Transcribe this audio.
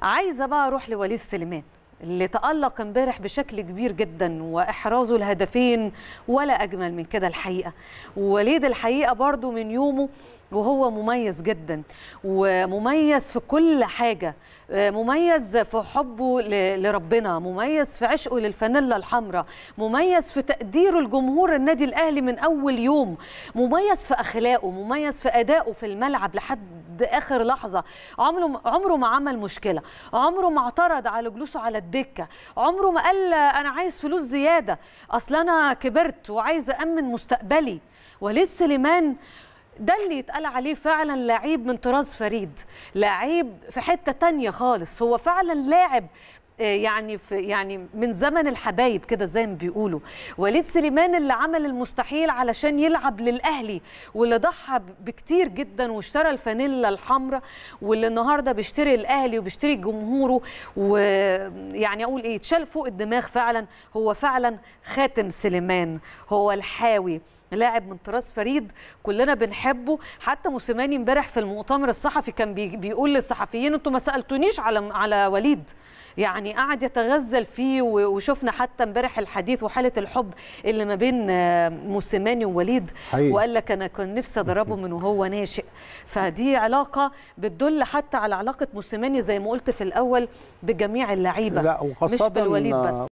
عايزه بقى اروح لوليد سليمان اللي تألق امبارح بشكل كبير جدا وإحرازه الهدفين ولا أجمل من كده الحقيقة ووليد الحقيقة برضو من يومه وهو مميز جدا ومميز في كل حاجة آه، مميز في حبه لربنا مميز في عشقه للفانيلا الحمراء مميز في تقديره لجمهور النادي الأهلي من أول يوم مميز في أخلاقه مميز في أدائه في الملعب لحد لحد اخر لحظه عمره عمره ما عمل مشكله عمره ما اعترض على جلوسه على الدكه عمره ما قال انا عايز فلوس زياده اصل انا كبرت وعايز امن مستقبلي وليد سليمان ده اللي يتقال عليه فعلا لعيب من طراز فريد لعيب في حتة تانية خالص هو فعلا لاعب يعني في يعني من زمن الحبايب كده زي ما بيقولوا وليد سليمان اللي عمل المستحيل علشان يلعب للاهلي واللي ضحى بكتير جدا واشترى الفانيلا الحمراء واللي النهارده بيشتري الاهلي وبيشتري جمهوره ويعني اقول ايه اتشال فوق الدماغ فعلا هو فعلا خاتم سليمان هو الحاوي لاعب من طراز فريد كلنا بنحبه حتى موسيماني امبارح في المؤتمر الصحفي كان بيقول للصحفيين انتوا ما سالتونيش على على وليد يعني قعد يتغزل فيه وشفنا حتى امبارح الحديث وحاله الحب اللي ما بين آه، موسيماني ووليد حقيقي. وقال لك انا كان نفسي اضربه من وهو ناشئ فدي علاقه بتدل حتى على علاقه موسيماني زي ما قلت في الاول بجميع اللعيبه مش بالوليد بس